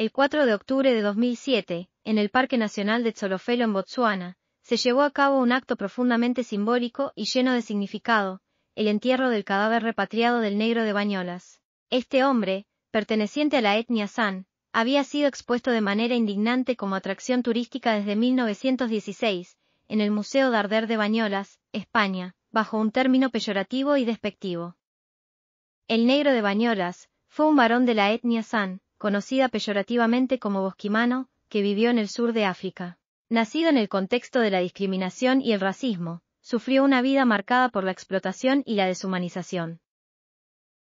el 4 de octubre de 2007, en el Parque Nacional de Tsolofelo en Botsuana, se llevó a cabo un acto profundamente simbólico y lleno de significado, el entierro del cadáver repatriado del negro de Bañolas. Este hombre, perteneciente a la etnia San, había sido expuesto de manera indignante como atracción turística desde 1916, en el Museo Darder de Bañolas, España, bajo un término peyorativo y despectivo. El negro de Bañolas, fue un varón de la etnia San, conocida peyorativamente como bosquimano, que vivió en el sur de África. Nacido en el contexto de la discriminación y el racismo, sufrió una vida marcada por la explotación y la deshumanización.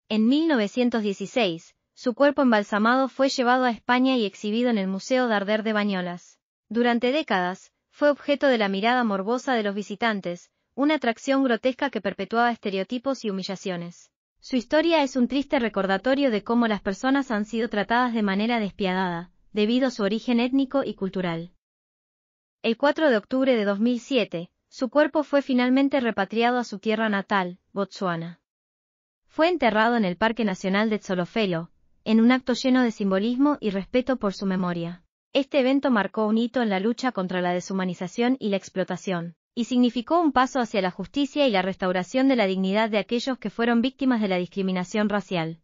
En 1916, su cuerpo embalsamado fue llevado a España y exhibido en el Museo Darder de Bañolas. Durante décadas, fue objeto de la mirada morbosa de los visitantes, una atracción grotesca que perpetuaba estereotipos y humillaciones. Su historia es un triste recordatorio de cómo las personas han sido tratadas de manera despiadada, debido a su origen étnico y cultural. El 4 de octubre de 2007, su cuerpo fue finalmente repatriado a su tierra natal, Botsuana. Fue enterrado en el Parque Nacional de Tsolofelo, en un acto lleno de simbolismo y respeto por su memoria. Este evento marcó un hito en la lucha contra la deshumanización y la explotación y significó un paso hacia la justicia y la restauración de la dignidad de aquellos que fueron víctimas de la discriminación racial.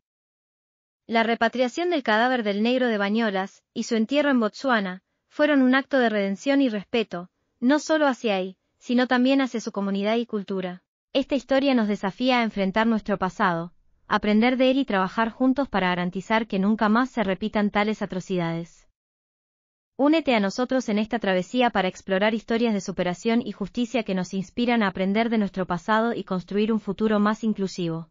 La repatriación del cadáver del negro de Bañolas y su entierro en Botsuana fueron un acto de redención y respeto, no solo hacia él, sino también hacia su comunidad y cultura. Esta historia nos desafía a enfrentar nuestro pasado, aprender de él y trabajar juntos para garantizar que nunca más se repitan tales atrocidades. Únete a nosotros en esta travesía para explorar historias de superación y justicia que nos inspiran a aprender de nuestro pasado y construir un futuro más inclusivo.